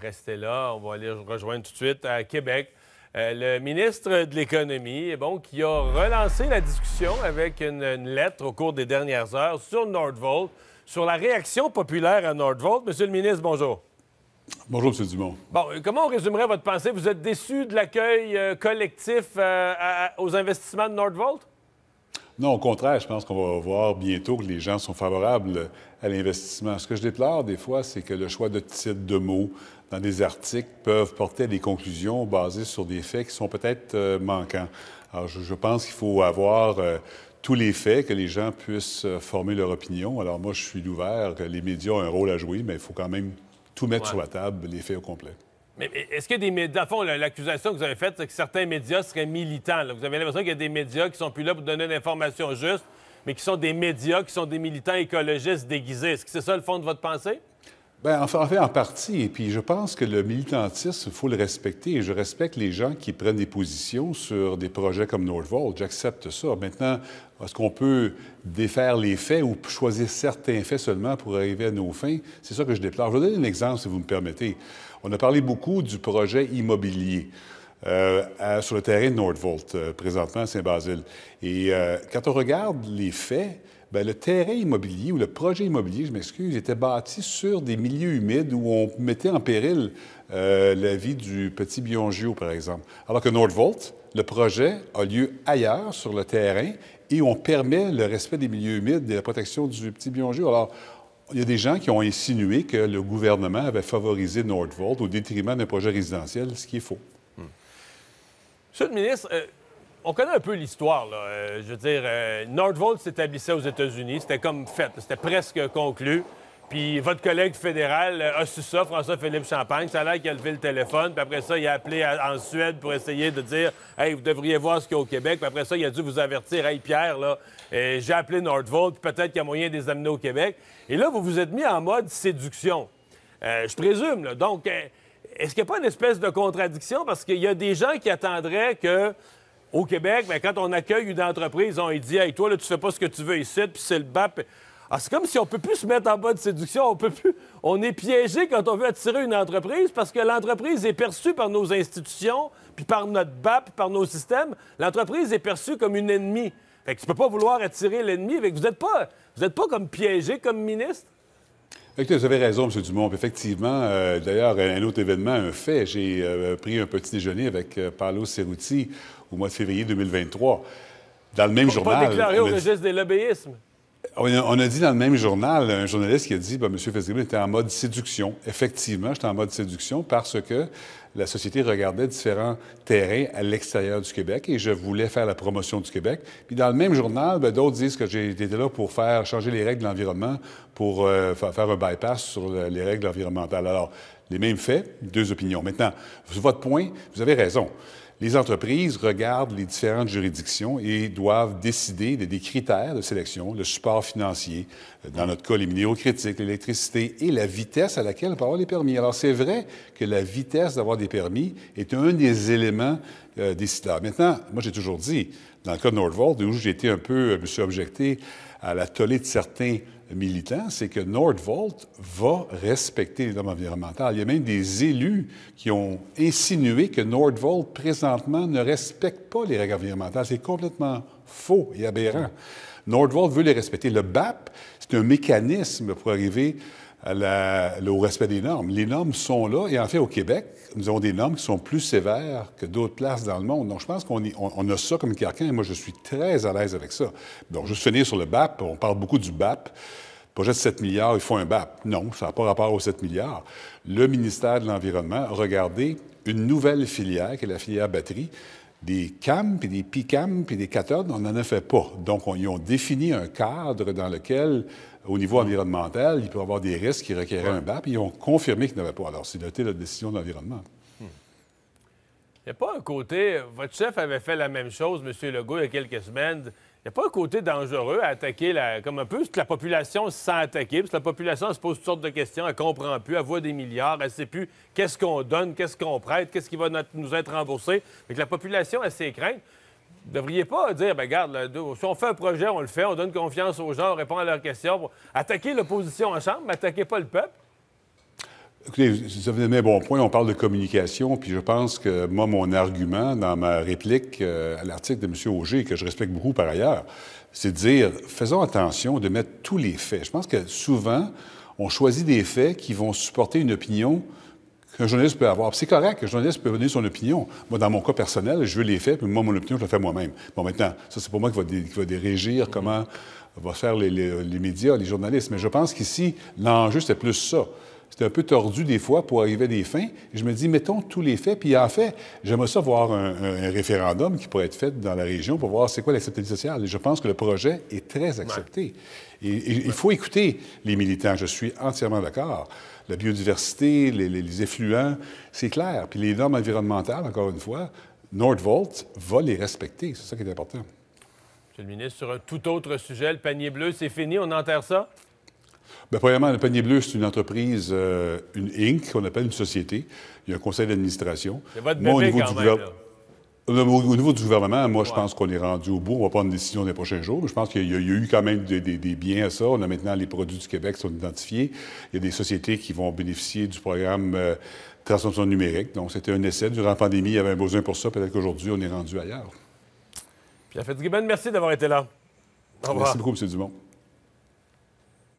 Restez là, on va aller rejoindre tout de suite à Québec. Euh, le ministre de l'Économie, eh bon, qui a relancé la discussion avec une, lettre au cours des dernières heures sur Nordvolt, sur la réaction populaire à Nordvolt. Monsieur le ministre, bonjour. Bonjour, M. Dumont. Bon, euh, comment on résumerait votre pensée? Vous êtes déçu de l'accueil euh, collectif aux investissements de Nordvolt? Non, au contraire, je pense qu'on va voir bientôt que les gens sont favorables à l'investissement. Ce que je déplore des fois, c'est que le choix de titres, de mots dans des articles peuvent porter à des conclusions basées sur des faits qui sont peut-être euh, manquants. Alors, je, pense qu'il faut avoir euh, tous les faits, que les gens puissent euh, former leur opinion. Alors moi, je suis ouvert. Les médias ont un rôle à jouer, mais il faut quand même tout mettre sur la table, les faits au complet. Mais est-ce que des médias. À fond, l'accusation que vous avez faite, c'est que certains médias seraient militants. Vous avez l'impression qu'il y a des médias qui sont plus là pour donner l'information juste, mais qui sont des médias qui sont des militants écologistes déguisés. Est-ce que c'est ça le fond de votre pensée? Bien, enfin, en partie. Et puis, je pense que le militantisme, il faut le respecter. Et je respecte les gens qui prennent des positions sur des projets comme Nordvolt. J'accepte ça. Maintenant, est-ce qu'on peut défaire les faits ou choisir certains faits seulement pour arriver à nos fins? C'est ça que je déplore. Je vais donner un exemple, si vous me permettez. On a parlé beaucoup du projet immobilier. Euh, sur le terrain de Nordvolt, euh, présentement à Saint-Basile. Et euh, quand on regarde les faits, ben, le terrain immobilier ou le projet immobilier, je m'excuse, était bâti sur des milieux humides où on mettait en péril euh, la vie du petit Biongio, par exemple. Alors que Nordvolt, le projet a lieu ailleurs sur le terrain et on permet le respect des milieux humides et la protection du petit Biongio. Alors, il y a des gens qui ont insinué que le gouvernement avait favorisé Nordvolt au détriment d'un projet résidentiel, ce qui est faux. Hmm. Monsieur le ministre, euh, on connaît un peu l'histoire. Là. Euh, je veux dire, euh, Nordvolt s'établissait aux États-Unis. C'était comme fait, c'était presque conclu. Puis votre collègue fédéral euh, a su ça, François-Philippe Champagne. Ça a l'air qu'il a levé le téléphone. Puis après ça, il a appelé en Suède pour essayer de dire Hey, vous devriez voir ce qu'il y a au Québec. Puis après ça, il a dû vous avertir Hey, Pierre, là, j'ai appelé Nordvolt, peut-être qu'il y a moyen de les amener au Québec. Et là, vous vous êtes mis en mode séduction. je présume, là. Donc, est-ce qu'il n'y a pas une espèce de contradiction? Parce qu'il y a des gens qui attendraient que au Québec, ben, quand on accueille une entreprise, on dit Hey, toi, là, tu fais pas ce que tu veux ici, puis c'est le BAP. Ah, c'est comme si on ne peut plus se mettre en mode séduction, on peut plus. On est piégé quand on veut attirer une entreprise parce que l'entreprise est perçue par nos institutions, puis par notre BAP, par nos systèmes. L'entreprise est perçue comme une ennemie. Fait que tu peux pas vouloir attirer l'ennemi. vous n'êtes pas, pas comme piégé comme ministre. Écoutez, vous avez raison, M. Dumont. Effectivement, euh, d'ailleurs, un autre événement, un fait, j'ai euh, pris un petit déjeuner avec euh, Paolo Cerruti au mois de février 2023. Dans le même journal... journal. Pas déclaré au registre des l'obéisme. On a dit dans le même journal, un journaliste qui a dit ben, M. Fitzgibbon était en mode séduction. Effectivement, j'étais en mode séduction parce que la société regardait différents terrains à l'extérieur du Québec et je voulais faire la promotion du Québec. Puis dans le même journal, ben, d'autres disent que j'ai été là pour faire changer les règles de l'environnement, pour euh, faire un bypass sur les règles environnementales. Alors, les mêmes faits, deux opinions. Maintenant, votre point, vous avez raison. Les entreprises regardent les différentes juridictions et doivent décider des, critères de sélection, le support financier, euh, dans notre cas, les minéraux critiques, l'électricité et la vitesse à laquelle on peut avoir les permis. Alors, c'est vrai que la vitesse d'avoir des permis est un des éléments euh, Maintenant, moi, j'ai toujours dit, dans le cas de Northvolt, où j'ai été un peu, je euh, me suis objecté à la tollée de certains militants, c'est que Nordvolt va respecter les normes environnementales. Il y a même des élus qui ont insinué que Nordvolt, présentement, ne respecte pas les règles environnementales. C'est complètement faux et aberrant. Nordvolt veut les respecter. Le BAP, c'est un mécanisme pour arriver au respect des normes. Les normes sont là, et en fait, au Québec, nous avons des normes qui sont plus sévères que d'autres places dans le monde. Donc, je pense qu'on a ça comme quelqu'un, et moi, je suis très à l'aise avec ça. Donc, juste finir sur le BAP, on parle beaucoup du BAP. Projet de 7 milliards, il faut un BAP. Non, ça n'a pas rapport aux 7 milliards. Le ministère de l'Environnement a regardé une nouvelle filière, qui est la filière batterie, des CAM, puis des PICAM, puis des cathodes, on n'en a fait pas. Donc, ils ont défini un cadre dans lequel au niveau environnemental, il peut y avoir des risques qui requéraient un BAP. Ils ont confirmé qu'il n'y pas. Alors, c'est doté la décision de l'environnement. Il n'y a pas un côté. Votre chef avait fait la même chose, M. Legault, il y a quelques semaines. Il n'y a pas un côté dangereux à attaquer, la... comme un peu, la population se sent attaquée, parce que la population se pose toutes sortes de questions, elle ne comprend plus, elle voit des milliards, elle ne sait plus qu'est-ce qu'on donne, qu'est-ce qu'on prête, qu'est-ce qui va nous être remboursé. Mais que la population, elle crainte? ne devriez pas dire, ben regarde, si on fait un projet, on le fait, on donne confiance aux gens, on répond à leurs questions. attaquer l'opposition en chambre, mais attaquez pas le peuple. Écoutez, vous avez un bon point. On parle de communication, puis je pense que moi, mon argument dans ma réplique euh, à l'article de M. Auger, que je respecte beaucoup par ailleurs, c'est de dire faisons attention de mettre tous les faits. Je pense que souvent, on choisit des faits qui vont supporter une opinion qu'un journaliste peut avoir. C'est correct, un journaliste peut donner son opinion. Moi, dans mon cas personnel, je veux les faits, puis moi, mon opinion, je la fais moi-même. Bon, maintenant, ça, c'est pour moi qui va, dérégir mm-hmm. comment va faire les, les, médias, les journalistes. Mais je pense qu'ici, l'enjeu, c'est plus ça c'est un peu tordu des fois pour arriver à des fins. Je me dis, mettons tous les faits. Puis en fait, j'aimerais ça voir un, référendum qui pourrait être fait dans la région pour voir c'est quoi l'acceptabilité sociale. Et je pense que le projet est très accepté. Et, il faut écouter les militants. Je suis entièrement d'accord. La biodiversité, les, effluents, c'est clair. Puis les normes environnementales, encore une fois, Nordvolt va les respecter. C'est ça qui est important. Monsieur le ministre, sur un tout autre sujet, le panier bleu, c'est fini, on enterre ça? Bien, premièrement, le panier bleu, c'est une entreprise, euh, une Inc., qu'on appelle une société. Il y a un conseil d'administration. au niveau du gouvernement... moi, je pense qu'on est rendu au bout. On va prendre une décision dans les prochains jours. Je pense qu'il y, a eu quand même des, biens à ça. On a maintenant les produits du Québec qui sont identifiés. Il y a des sociétés qui vont bénéficier du programme euh, transformation numérique. Donc, c'était un essai. Durant la pandémie, il y avait un besoin pour ça. Peut-être qu'aujourd'hui, on est rendu ailleurs. Pierre Fitzgibbon, merci d'avoir été là. Au revoir. Merci beaucoup, M. Dumont.